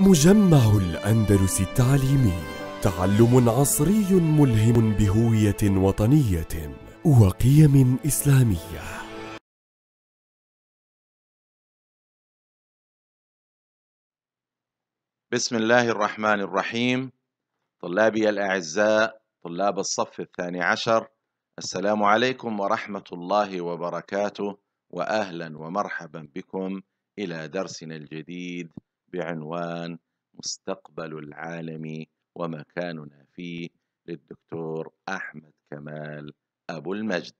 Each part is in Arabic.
مجمع الأندلس التعليمي تعلم عصري ملهم بهوية وطنية وقيم إسلامية بسم الله الرحمن الرحيم طلابي الأعزاء طلاب الصف الثاني عشر السلام عليكم ورحمة الله وبركاته وأهلا ومرحبا بكم إلى درسنا الجديد بعنوان مستقبل العالم ومكاننا فيه للدكتور أحمد كمال أبو المجد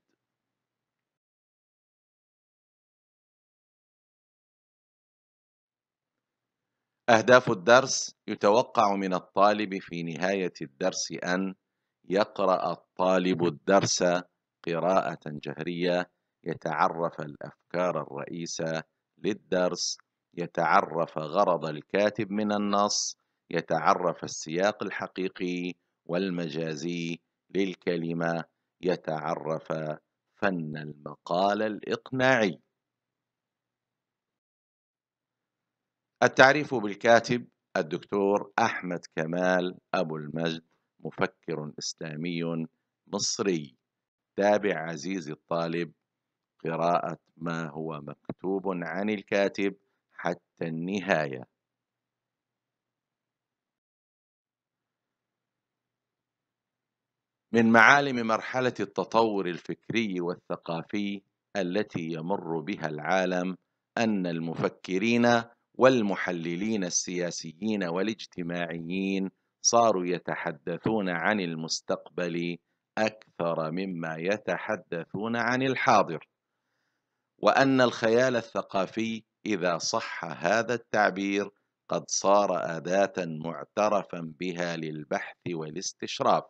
أهداف الدرس يتوقع من الطالب في نهاية الدرس أن يقرأ الطالب الدرس قراءة جهرية يتعرف الأفكار الرئيسة للدرس يتعرف غرض الكاتب من النص يتعرف السياق الحقيقي والمجازي للكلمة يتعرف فن المقال الإقناعي التعريف بالكاتب الدكتور أحمد كمال أبو المجد مفكر إسلامي مصري تابع عزيزي الطالب قراءة ما هو مكتوب عن الكاتب حتى النهاية من معالم مرحلة التطور الفكري والثقافي التي يمر بها العالم أن المفكرين والمحللين السياسيين والاجتماعيين صاروا يتحدثون عن المستقبل أكثر مما يتحدثون عن الحاضر، وأن الخيال الثقافي إذا صح هذا التعبير قد صار أداة معترفا بها للبحث والاستشراف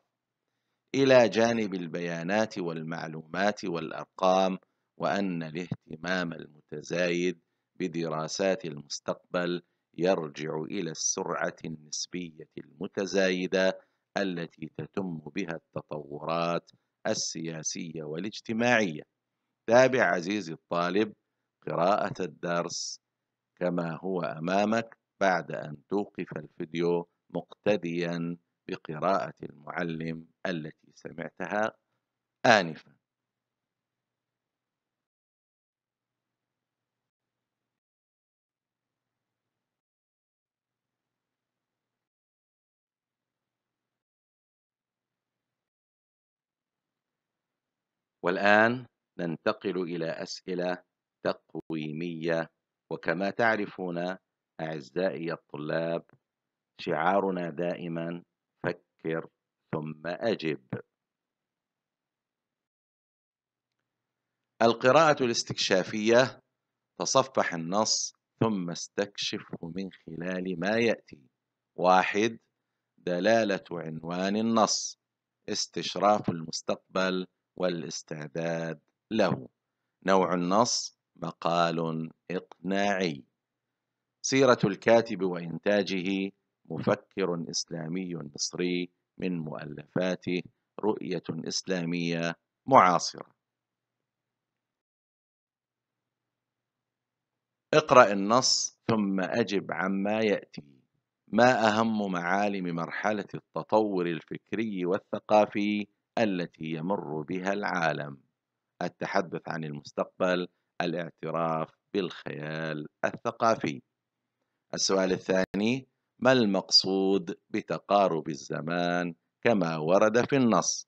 إلى جانب البيانات والمعلومات والأرقام وأن الاهتمام المتزايد بدراسات المستقبل يرجع إلى السرعة النسبية المتزايدة التي تتم بها التطورات السياسية والاجتماعية تابع عزيزي الطالب قراءة الدرس كما هو أمامك بعد أن توقف الفيديو مقتديا بقراءة المعلم التي سمعتها آنفا والآن ننتقل إلى أسئلة تقويمية وكما تعرفون أعزائي الطلاب شعارنا دائما فكر ثم أجب القراءة الاستكشافية تصفح النص ثم استكشفه من خلال ما يأتي واحد دلالة عنوان النص استشراف المستقبل والاستعداد له نوع النص مقال إقناعي سيرة الكاتب وإنتاجه مفكر إسلامي مصري من مؤلفاته رؤية إسلامية معاصرة اقرأ النص ثم أجب عما يأتي ما أهم معالم مرحلة التطور الفكري والثقافي التي يمر بها العالم التحدث عن المستقبل الاعتراف بالخيال الثقافي السؤال الثاني ما المقصود بتقارب الزمان كما ورد في النص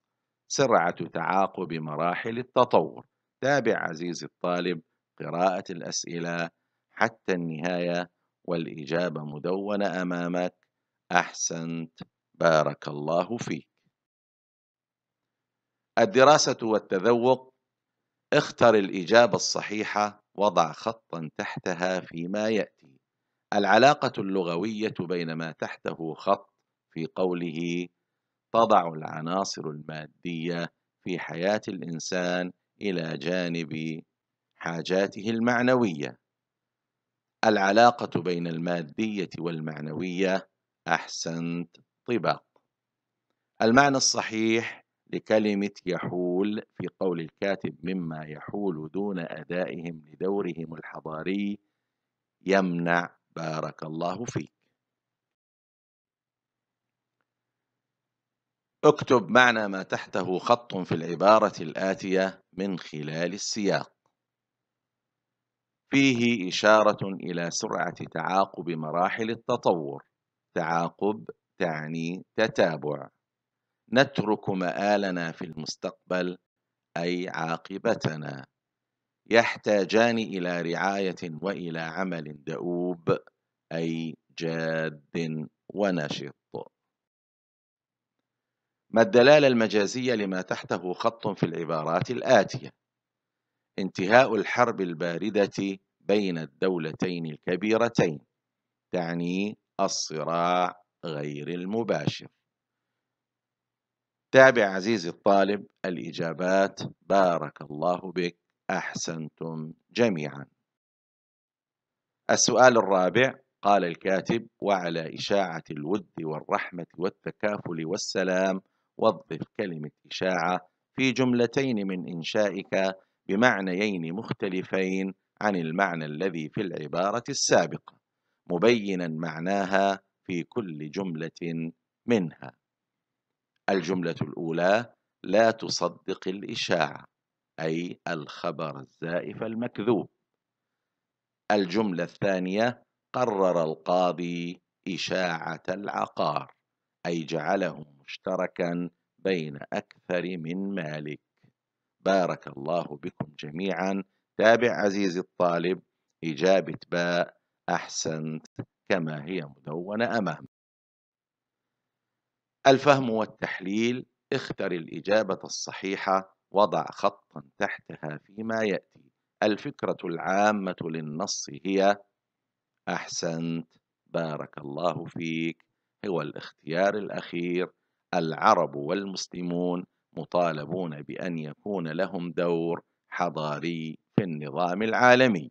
سرعة تعاقب مراحل التطور تابع عزيزي الطالب قراءة الأسئلة حتى النهاية والإجابة مدونة أمامك أحسنت بارك الله فيك الدراسة والتذوق اختر الإجابة الصحيحة وضع خطا تحتها فيما يأتي العلاقة اللغوية بين ما تحته خط في قوله تضع العناصر المادية في حياة الإنسان إلى جانب حاجاته المعنوية العلاقة بين المادية والمعنوية أحسنت طباق المعنى الصحيح لكلمة يحول في قول الكاتب مما يحول دون أدائهم لدورهم الحضاري يمنع بارك الله فيك اكتب معنى ما تحته خط في العبارة الآتية من خلال السياق فيه إشارة إلى سرعة تعاقب مراحل التطور تعاقب تعني تتابع نترك مآلنا في المستقبل أي عاقبتنا يحتاجان إلى رعاية وإلى عمل دؤوب أي جاد ونشط ما الدلالة المجازية لما تحته خط في العبارات الآتية انتهاء الحرب الباردة بين الدولتين الكبيرتين تعني الصراع غير المباشر تابع عزيزي الطالب الإجابات بارك الله بك أحسنتم جميعا السؤال الرابع قال الكاتب وعلى إشاعة الود والرحمة والتكافل والسلام وظف كلمة إشاعة في جملتين من إنشائك بمعنيين مختلفين عن المعنى الذي في العبارة السابقة مبينا معناها في كل جملة منها الجملة الأولى لا تصدق الإشاعة أي الخبر الزائف المكذوب الجملة الثانية قرر القاضي إشاعة العقار أي جعله مشتركا بين أكثر من مالك بارك الله بكم جميعا تابع عزيزي الطالب إجابة باء أحسنت كما هي مدونة أمامك الفهم والتحليل اختر الإجابة الصحيحة وضع خطا تحتها فيما يأتي الفكرة العامة للنص هي أحسنت بارك الله فيك هو الاختيار الأخير العرب والمسلمون مطالبون بأن يكون لهم دور حضاري في النظام العالمي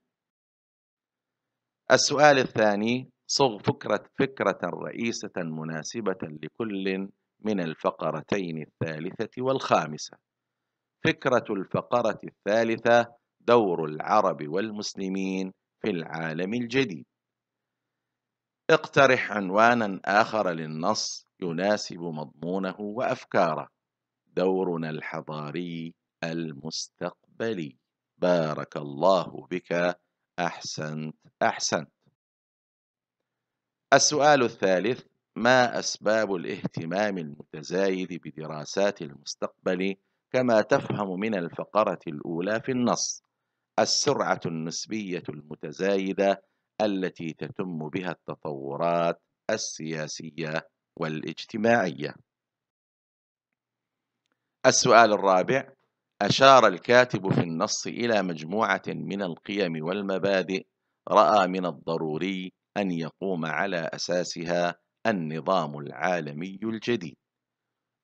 السؤال الثاني صغ فكرة فكرة رئيسة مناسبة لكل من الفقرتين الثالثة والخامسة. فكرة الفقرة الثالثة دور العرب والمسلمين في العالم الجديد. اقترح عنوانا آخر للنص يناسب مضمونه وأفكاره. دورنا الحضاري المستقبلي. بارك الله بك أحسنت أحسنت. السؤال الثالث ما أسباب الاهتمام المتزايد بدراسات المستقبل كما تفهم من الفقرة الأولى في النص السرعة النسبية المتزايدة التي تتم بها التطورات السياسية والاجتماعية السؤال الرابع أشار الكاتب في النص إلى مجموعة من القيم والمبادئ رأى من الضروري أن يقوم على أساسها النظام العالمي الجديد.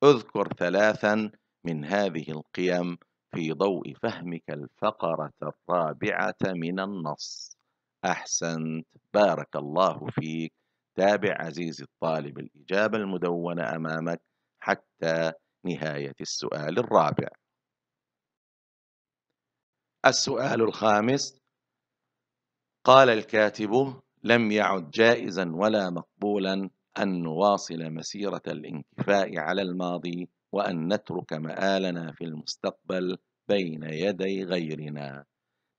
اذكر ثلاثا من هذه القيم في ضوء فهمك الفقرة الرابعة من النص. أحسنت، بارك الله فيك. تابع عزيزي الطالب الإجابة المدونة أمامك حتى نهاية السؤال الرابع. السؤال الخامس قال الكاتب لم يعد جائزا ولا مقبولا أن نواصل مسيرة الانكفاء على الماضي وأن نترك مآلنا في المستقبل بين يدي غيرنا.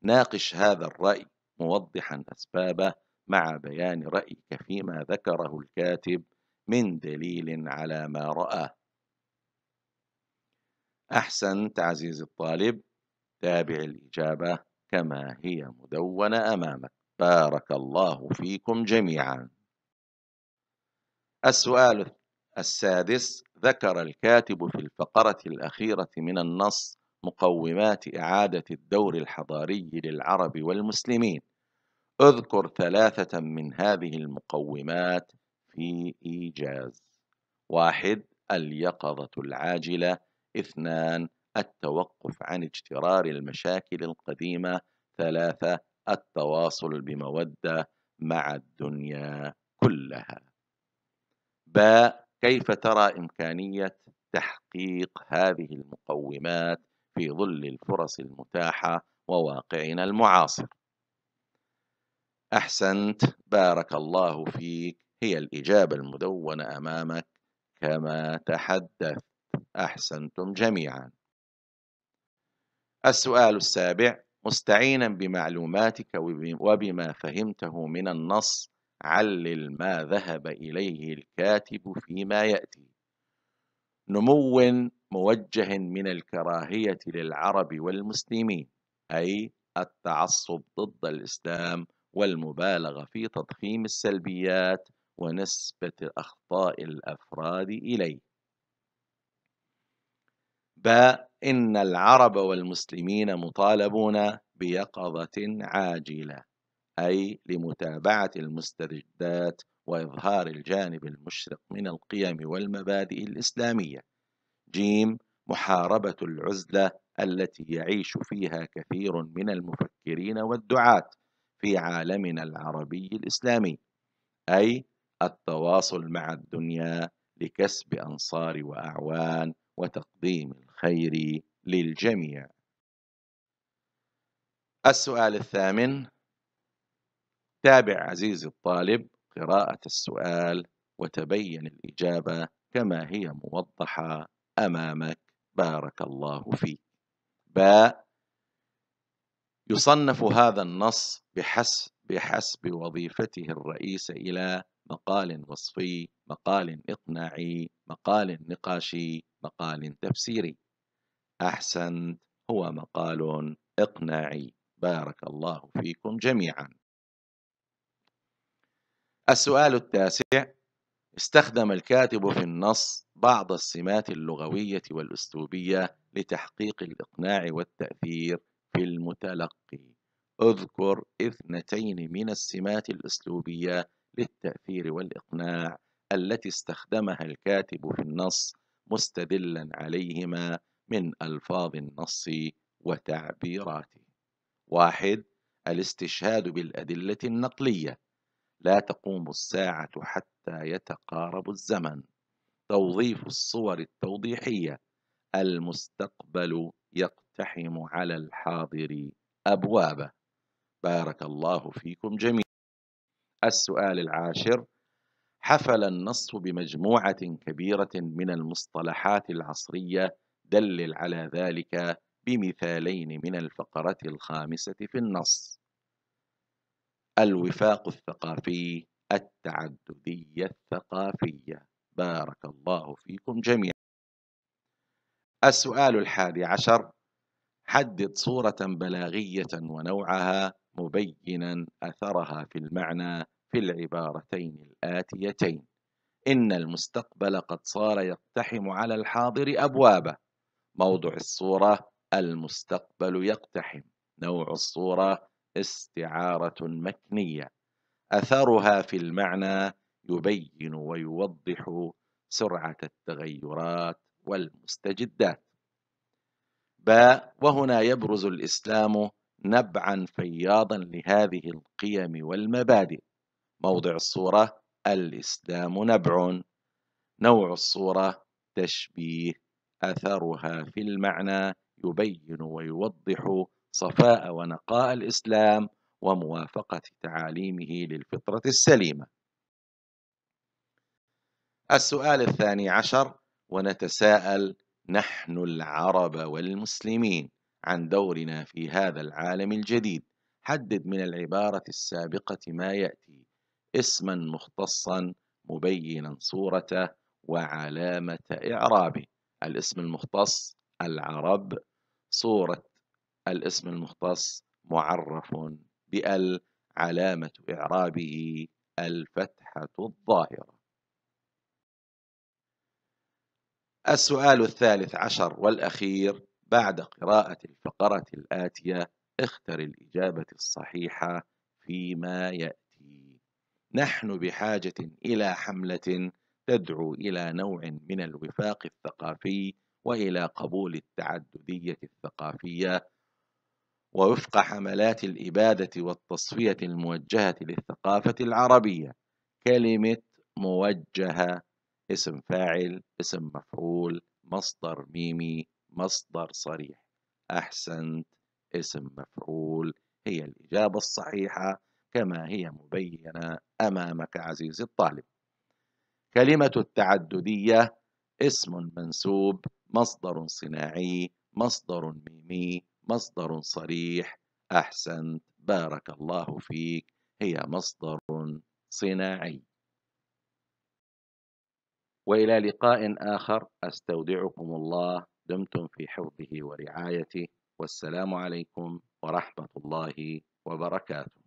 ناقش هذا الرأي موضحا أسبابه مع بيان رأيك فيما ذكره الكاتب من دليل على ما رآه. أحسنت عزيزي الطالب، تابع الإجابة كما هي مدونة أمامك. بارك الله فيكم جميعا السؤال السادس ذكر الكاتب في الفقرة الأخيرة من النص مقومات إعادة الدور الحضاري للعرب والمسلمين اذكر ثلاثة من هذه المقومات في إيجاز واحد اليقظة العاجلة اثنان التوقف عن اجترار المشاكل القديمة ثلاثة التواصل بمودة مع الدنيا كلها باء كيف ترى إمكانية تحقيق هذه المقومات في ظل الفرص المتاحة وواقعنا المعاصر أحسنت بارك الله فيك هي الإجابة المدونة أمامك كما تحدثت أحسنتم جميعا السؤال السابع مستعينا بمعلوماتك وبما فهمته من النص علل ما ذهب إليه الكاتب فيما يأتي نمو موجه من الكراهية للعرب والمسلمين أي التعصب ضد الإسلام والمبالغة في تضخيم السلبيات ونسبة أخطاء الأفراد إليه باء إن العرب والمسلمين مطالبون بيقظة عاجلة أي لمتابعة المستجدات وإظهار الجانب المشرق من القيم والمبادئ الإسلامية جيم محاربة العزلة التي يعيش فيها كثير من المفكرين والدعاة في عالمنا العربي الإسلامي أي التواصل مع الدنيا لكسب أنصار وأعوان وتقديم الخير الخير للجميع السؤال الثامن تابع عزيزي الطالب قراءة السؤال وتبين الإجابة كما هي موضحة أمامك بارك الله فيك باء يصنف هذا النص بحسب, بحسب وظيفته الرئيسة إلى مقال وصفي مقال إقناعي مقال نقاشي مقال تفسيري أحسنت هو مقال إقناعي بارك الله فيكم جميعا السؤال التاسع استخدم الكاتب في النص بعض السمات اللغوية والأسلوبية لتحقيق الإقناع والتأثير في المتلقي اذكر اثنتين من السمات الأسلوبية للتأثير والإقناع التي استخدمها الكاتب في النص مستدلا عليهما من ألفاظ النص وتعبيراته واحد الاستشهاد بالأدلة النقلية لا تقوم الساعة حتى يتقارب الزمن توظيف الصور التوضيحية المستقبل يقتحم على الحاضر أبوابه بارك الله فيكم جميعا السؤال العاشر حفل النص بمجموعة كبيرة من المصطلحات العصرية دلل على ذلك بمثالين من الفقرة الخامسة في النص الوفاق الثقافي التعددية الثقافية بارك الله فيكم جميعا السؤال الحادي عشر حدد صورة بلاغية ونوعها مبينا أثرها في المعنى في العبارتين الآتيتين إن المستقبل قد صار يقتحم على الحاضر أبوابه موضع الصورة المستقبل يقتحم نوع الصورة استعارة مكنية أثرها في المعنى يبين ويوضح سرعة التغيرات والمستجدات باء وهنا يبرز الإسلام نبعا فياضا لهذه القيم والمبادئ موضع الصورة الإسلام نبع نوع الصورة تشبيه أثرها في المعنى يبين ويوضح صفاء ونقاء الإسلام وموافقة تعاليمه للفطرة السليمة. السؤال الثاني عشر ونتساءل نحن العرب والمسلمين عن دورنا في هذا العالم الجديد حدد من العبارة السابقة ما يأتي اسما مختصا مبينا صورته وعلامة إعرابه الاسم المختص العرب صورة الاسم المختص معرف بال علامة إعرابه الفتحة الظاهرة السؤال الثالث عشر والأخير بعد قراءة الفقرة الآتية اختر الإجابة الصحيحة فيما يأتي نحن بحاجة إلى حملة تدعو إلى نوع من الوفاق الثقافي وإلى قبول التعددية الثقافية ووفق حملات الإبادة والتصفية الموجهة للثقافة العربية كلمة موجهة اسم فاعل اسم مفعول مصدر ميمي مصدر صريح أحسنت اسم مفعول هي الإجابة الصحيحة كما هي مبينة أمامك عزيزي الطالب كلمة التعددية اسم منسوب مصدر صناعي مصدر ميمي مصدر صريح أحسنت بارك الله فيك هي مصدر صناعي وإلى لقاء آخر أستودعكم الله دمتم في حفظه ورعايته والسلام عليكم ورحمة الله وبركاته